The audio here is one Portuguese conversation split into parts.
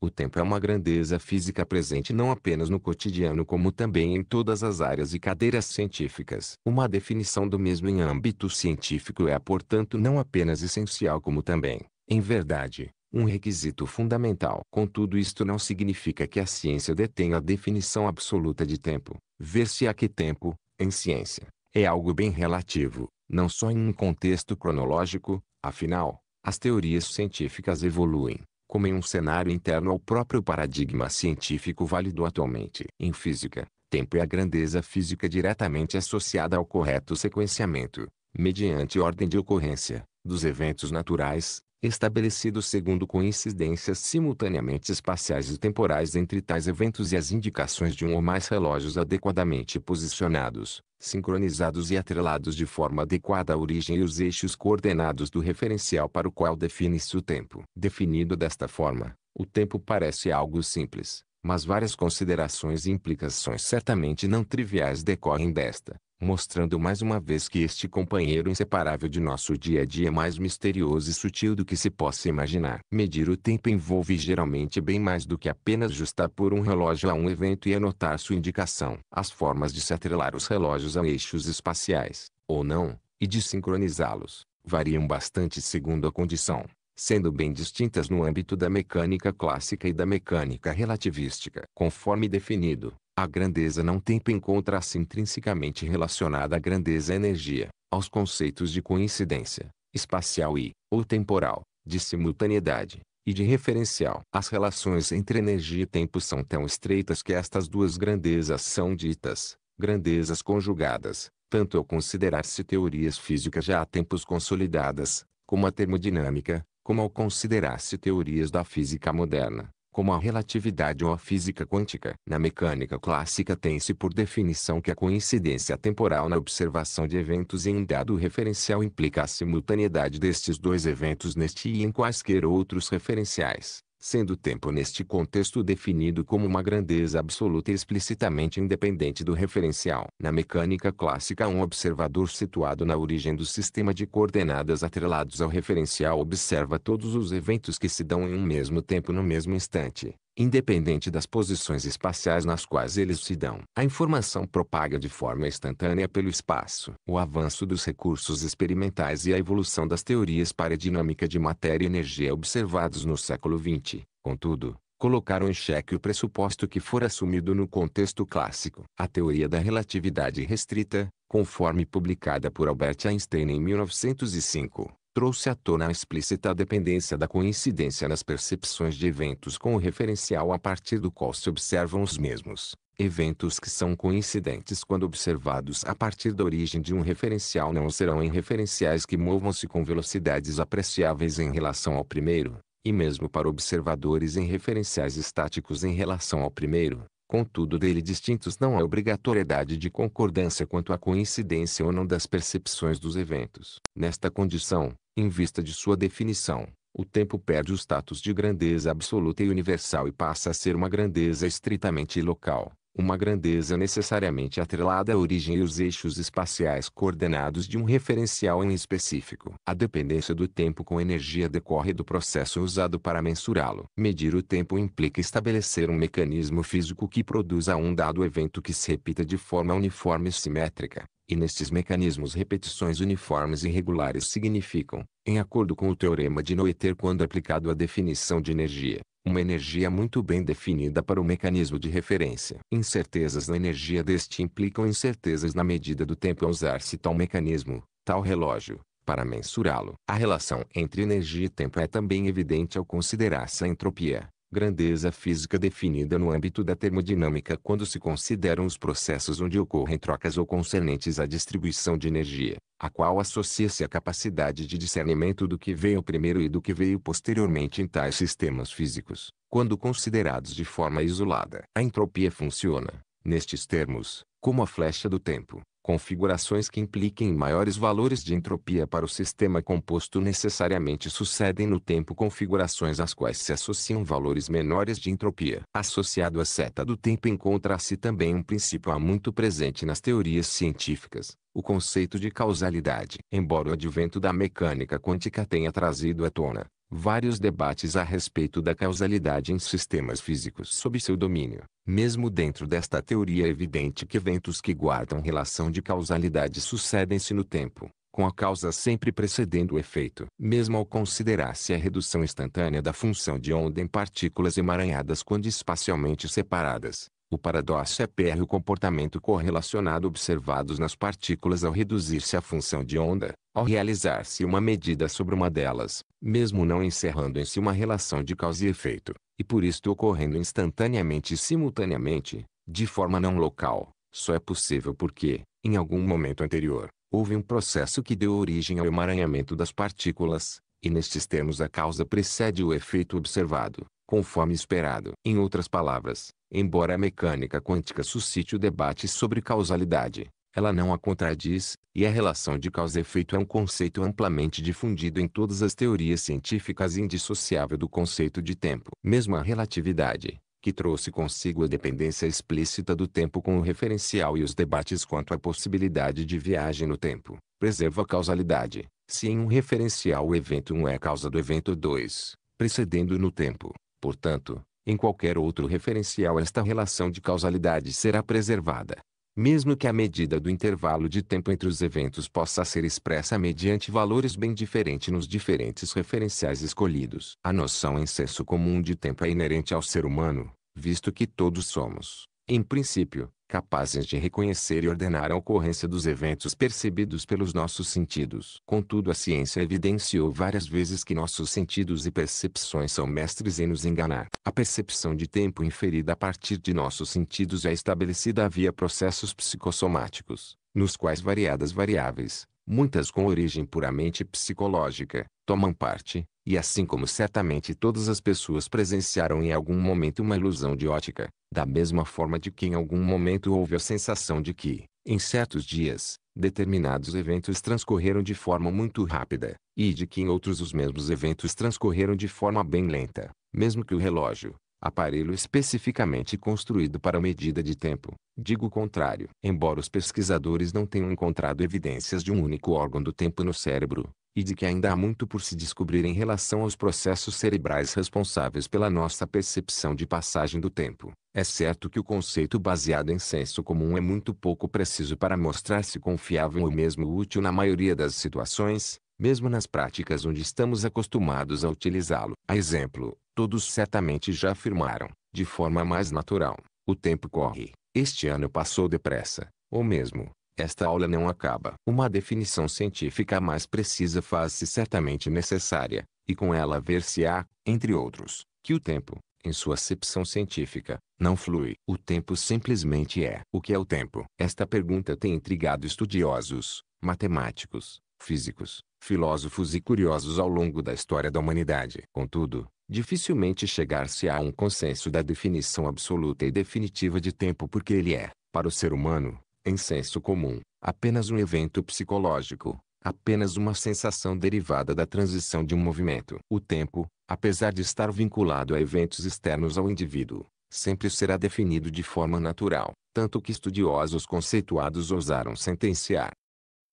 O tempo é uma grandeza física presente não apenas no cotidiano como também em todas as áreas e cadeiras científicas. Uma definição do mesmo em âmbito científico é, portanto, não apenas essencial como também, em verdade, um requisito fundamental. Contudo, isto não significa que a ciência detenha a definição absoluta de tempo. Ver-se a que tempo, em ciência, é algo bem relativo, não só em um contexto cronológico, afinal, as teorias científicas evoluem como em um cenário interno ao próprio paradigma científico válido atualmente. Em física, tempo é a grandeza física diretamente associada ao correto sequenciamento, mediante ordem de ocorrência, dos eventos naturais, Estabelecido segundo coincidências simultaneamente espaciais e temporais entre tais eventos e as indicações de um ou mais relógios adequadamente posicionados, sincronizados e atrelados de forma adequada à origem e os eixos coordenados do referencial para o qual define-se o tempo. Definido desta forma, o tempo parece algo simples, mas várias considerações e implicações certamente não triviais decorrem desta, mostrando mais uma vez que este companheiro inseparável de nosso dia a dia é mais misterioso e sutil do que se possa imaginar. Medir o tempo envolve geralmente bem mais do que apenas por um relógio a um evento e anotar sua indicação. As formas de se atrelar os relógios a eixos espaciais, ou não, e de sincronizá-los, variam bastante segundo a condição sendo bem distintas no âmbito da mecânica clássica e da mecânica relativística. Conforme definido, a grandeza não tempo encontra-se intrinsecamente relacionada à grandeza energia, aos conceitos de coincidência, espacial e, ou temporal, de simultaneidade, e de referencial. As relações entre energia e tempo são tão estreitas que estas duas grandezas são ditas, grandezas conjugadas, tanto ao considerar-se teorias físicas já há tempos consolidadas, como a termodinâmica, como ao considerar-se teorias da física moderna, como a relatividade ou a física quântica. Na mecânica clássica tem-se por definição que a coincidência temporal na observação de eventos em um dado referencial implica a simultaneidade destes dois eventos neste e em quaisquer outros referenciais sendo o tempo neste contexto definido como uma grandeza absoluta explicitamente independente do referencial. Na mecânica clássica um observador situado na origem do sistema de coordenadas atrelados ao referencial observa todos os eventos que se dão em um mesmo tempo no mesmo instante, independente das posições espaciais nas quais eles se dão. A informação propaga de forma instantânea pelo espaço. O avanço dos recursos experimentais e a evolução das teorias para a dinâmica de matéria e energia observados no século XX, contudo, colocaram em xeque o pressuposto que for assumido no contexto clássico. A teoria da relatividade restrita, conforme publicada por Albert Einstein em 1905, trouxe à tona a explícita dependência da coincidência nas percepções de eventos com o referencial a partir do qual se observam os mesmos. Eventos que são coincidentes quando observados a partir da origem de um referencial não serão em referenciais que movam-se com velocidades apreciáveis em relação ao primeiro, e mesmo para observadores em referenciais estáticos em relação ao primeiro, contudo dele distintos não há obrigatoriedade de concordância quanto à coincidência ou não das percepções dos eventos. Nesta condição, em vista de sua definição, o tempo perde o status de grandeza absoluta e universal e passa a ser uma grandeza estritamente local, uma grandeza necessariamente atrelada à origem e os eixos espaciais coordenados de um referencial em específico. A dependência do tempo com energia decorre do processo usado para mensurá-lo. Medir o tempo implica estabelecer um mecanismo físico que produza um dado evento que se repita de forma uniforme e simétrica. E nestes mecanismos repetições uniformes e regulares significam, em acordo com o teorema de Noether quando aplicado à definição de energia, uma energia muito bem definida para o mecanismo de referência. Incertezas na energia deste implicam incertezas na medida do tempo a usar-se tal mecanismo, tal relógio, para mensurá-lo. A relação entre energia e tempo é também evidente ao considerar-se a entropia, grandeza física definida no âmbito da termodinâmica quando se consideram os processos onde ocorrem trocas ou concernentes à distribuição de energia, a qual associa-se a capacidade de discernimento do que veio primeiro e do que veio posteriormente em tais sistemas físicos, quando considerados de forma isolada. A entropia funciona, nestes termos, como a flecha do tempo, configurações que impliquem maiores valores de entropia para o sistema composto necessariamente sucedem no tempo configurações às quais se associam valores menores de entropia. Associado à seta do tempo encontra-se também um princípio há muito presente nas teorias científicas, o conceito de causalidade. Embora o advento da mecânica quântica tenha trazido à tona vários debates a respeito da causalidade em sistemas físicos sob seu domínio, mesmo dentro desta teoria é evidente que eventos que guardam relação de causalidade sucedem-se no tempo, com a causa sempre precedendo o efeito. Mesmo ao considerar-se a redução instantânea da função de onda em partículas emaranhadas quando espacialmente separadas, o paradoxo é o comportamento correlacionado observados nas partículas ao reduzir-se a função de onda, ao realizar-se uma medida sobre uma delas, mesmo não encerrando em si uma relação de causa e efeito, e por isto ocorrendo instantaneamente e simultaneamente, de forma não local, só é possível porque, em algum momento anterior, houve um processo que deu origem ao emaranhamento das partículas, e nestes termos a causa precede o efeito observado, conforme esperado. Em outras palavras, embora a mecânica quântica suscite o debate sobre causalidade, ela não a contradiz, e a relação de causa efeito é um conceito amplamente difundido em todas as teorias científicas e indissociável do conceito de tempo. Mesmo a relatividade, que trouxe consigo a dependência explícita do tempo com o referencial e os debates quanto à possibilidade de viagem no tempo, preserva a causalidade. Se em um referencial o evento 1 é causa do evento 2, precedendo no tempo, portanto, em qualquer outro referencial esta relação de causalidade será preservada mesmo que a medida do intervalo de tempo entre os eventos possa ser expressa mediante valores bem diferentes nos diferentes referenciais escolhidos. A noção em senso comum de tempo é inerente ao ser humano, visto que todos somos, em princípio, capazes de reconhecer e ordenar a ocorrência dos eventos percebidos pelos nossos sentidos. Contudo, a ciência evidenciou várias vezes que nossos sentidos e percepções são mestres em nos enganar. A percepção de tempo inferida a partir de nossos sentidos é estabelecida via processos psicossomáticos, nos quais variadas variáveis, muitas com origem puramente psicológica, tomam parte, e assim como certamente todas as pessoas presenciaram em algum momento uma ilusão de ótica, da mesma forma de que em algum momento houve a sensação de que, em certos dias, determinados eventos transcorreram de forma muito rápida, e de que em outros os mesmos eventos transcorreram de forma bem lenta, mesmo que o relógio, aparelho especificamente construído para medida de tempo. Digo o contrário. Embora os pesquisadores não tenham encontrado evidências de um único órgão do tempo no cérebro, e de que ainda há muito por se descobrir em relação aos processos cerebrais responsáveis pela nossa percepção de passagem do tempo, é certo que o conceito baseado em senso comum é muito pouco preciso para mostrar-se confiável ou mesmo útil na maioria das situações, mesmo nas práticas onde estamos acostumados a utilizá-lo. A exemplo, Todos certamente já afirmaram, de forma mais natural, o tempo corre, este ano passou depressa, ou mesmo, esta aula não acaba. Uma definição científica mais precisa faz-se certamente necessária, e com ela ver-se-á, entre outros, que o tempo, em sua acepção científica, não flui. O tempo simplesmente é. O que é o tempo? Esta pergunta tem intrigado estudiosos, matemáticos, físicos, filósofos e curiosos ao longo da história da humanidade. Contudo, dificilmente chegar-se a um consenso da definição absoluta e definitiva de tempo porque ele é, para o ser humano, em senso comum, apenas um evento psicológico, apenas uma sensação derivada da transição de um movimento. O tempo, apesar de estar vinculado a eventos externos ao indivíduo, sempre será definido de forma natural, tanto que estudiosos conceituados ousaram sentenciar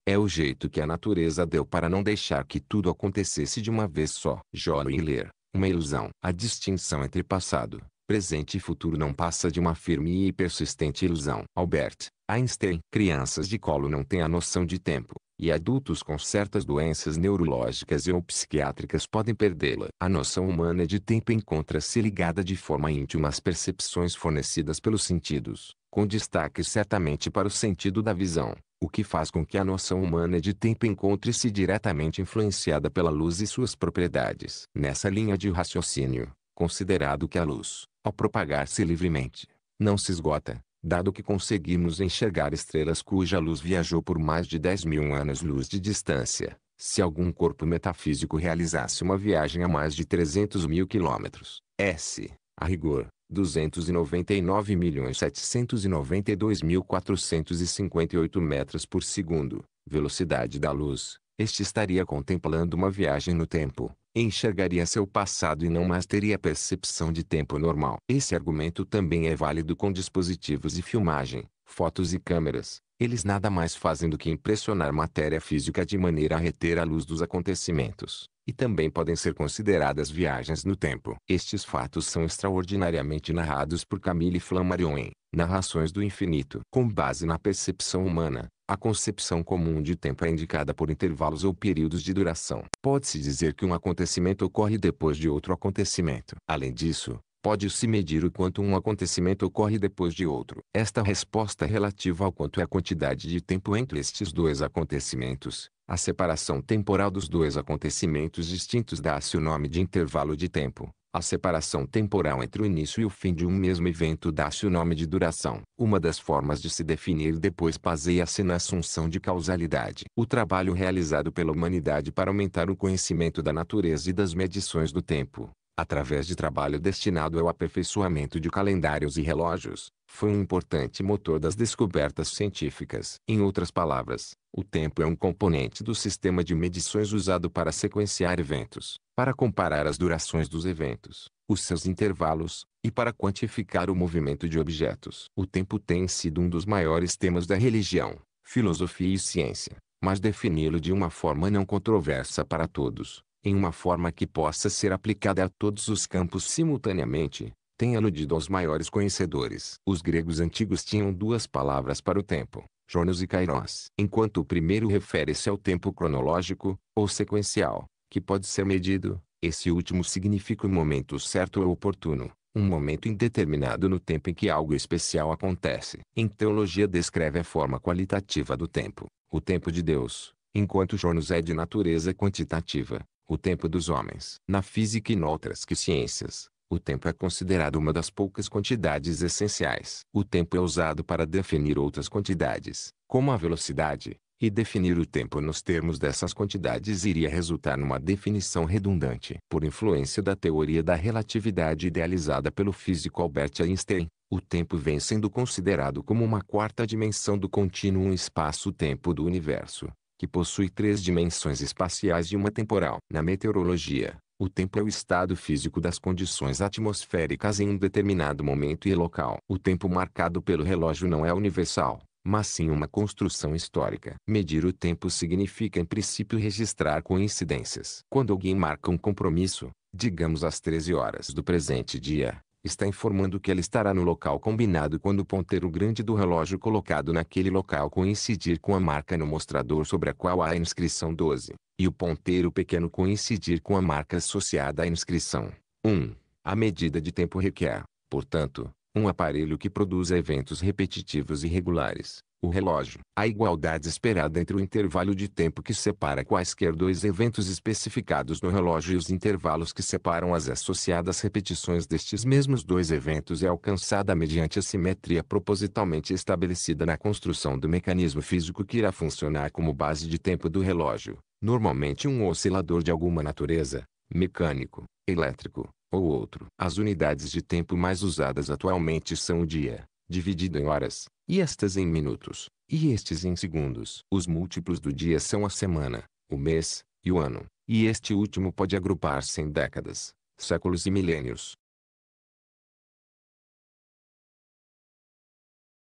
é o jeito que a natureza deu para não deixar que tudo acontecesse de uma vez só. Joy ler, uma ilusão. A distinção entre passado, presente e futuro não passa de uma firme e persistente ilusão. Albert Einstein. Crianças de colo não têm a noção de tempo, e adultos com certas doenças neurológicas e ou psiquiátricas podem perdê-la. A noção humana de tempo encontra-se ligada de forma íntima às percepções fornecidas pelos sentidos, com destaque certamente para o sentido da visão o que faz com que a noção humana de tempo encontre-se diretamente influenciada pela luz e suas propriedades. Nessa linha de raciocínio, considerado que a luz, ao propagar-se livremente, não se esgota, dado que conseguimos enxergar estrelas cuja luz viajou por mais de 10 mil anos-luz de distância, se algum corpo metafísico realizasse uma viagem a mais de 300 mil quilômetros, s, a rigor, 299.792.458 metros por segundo, velocidade da luz, este estaria contemplando uma viagem no tempo, enxergaria seu passado e não mais teria percepção de tempo normal. Esse argumento também é válido com dispositivos de filmagem, fotos e câmeras. Eles nada mais fazem do que impressionar matéria física de maneira a reter a luz dos acontecimentos e também podem ser consideradas viagens no tempo. Estes fatos são extraordinariamente narrados por Camille Flammarion em Narrações do Infinito. Com base na percepção humana, a concepção comum de tempo é indicada por intervalos ou períodos de duração. Pode-se dizer que um acontecimento ocorre depois de outro acontecimento. Além disso, pode-se medir o quanto um acontecimento ocorre depois de outro. Esta resposta é relativa ao quanto é a quantidade de tempo entre estes dois acontecimentos, a separação temporal dos dois acontecimentos distintos dá-se o nome de intervalo de tempo. A separação temporal entre o início e o fim de um mesmo evento dá-se o nome de duração. Uma das formas de se definir depois baseia-se na assunção de causalidade. O trabalho realizado pela humanidade para aumentar o conhecimento da natureza e das medições do tempo, através de trabalho destinado ao aperfeiçoamento de calendários e relógios, foi um importante motor das descobertas científicas. Em outras palavras, o tempo é um componente do sistema de medições usado para sequenciar eventos, para comparar as durações dos eventos, os seus intervalos, e para quantificar o movimento de objetos. O tempo tem sido um dos maiores temas da religião, filosofia e ciência, mas defini-lo de uma forma não controversa para todos, em uma forma que possa ser aplicada a todos os campos simultaneamente, tem aludido aos maiores conhecedores. Os gregos antigos tinham duas palavras para o tempo, Jonos e Kairos. Enquanto o primeiro refere-se ao tempo cronológico, ou sequencial, que pode ser medido, esse último significa o momento certo ou oportuno, um momento indeterminado no tempo em que algo especial acontece. Em teologia descreve a forma qualitativa do tempo, o tempo de Deus, enquanto Jonos é de natureza quantitativa, o tempo dos homens. Na física e noutras que ciências, o tempo é considerado uma das poucas quantidades essenciais. O tempo é usado para definir outras quantidades, como a velocidade, e definir o tempo nos termos dessas quantidades iria resultar numa definição redundante. Por influência da teoria da relatividade idealizada pelo físico Albert Einstein, o tempo vem sendo considerado como uma quarta dimensão do contínuo espaço-tempo do universo que possui três dimensões espaciais e uma temporal. Na meteorologia, o tempo é o estado físico das condições atmosféricas em um determinado momento e local. O tempo marcado pelo relógio não é universal, mas sim uma construção histórica. Medir o tempo significa em princípio registrar coincidências. Quando alguém marca um compromisso, digamos às 13 horas do presente dia, está informando que ela estará no local combinado quando o ponteiro grande do relógio colocado naquele local coincidir com a marca no mostrador sobre a qual há a inscrição 12, e o ponteiro pequeno coincidir com a marca associada à inscrição 1. A medida de tempo requer, portanto, um aparelho que produza eventos repetitivos e regulares, o relógio, a igualdade esperada entre o intervalo de tempo que separa quaisquer dois eventos especificados no relógio e os intervalos que separam as associadas repetições destes mesmos dois eventos é alcançada mediante a simetria propositalmente estabelecida na construção do mecanismo físico que irá funcionar como base de tempo do relógio, normalmente um oscilador de alguma natureza, mecânico, elétrico, ou outro. As unidades de tempo mais usadas atualmente são o dia, dividido em horas, e estas em minutos, e estes em segundos. Os múltiplos do dia são a semana, o mês, e o ano, e este último pode agrupar-se em décadas, séculos e milênios.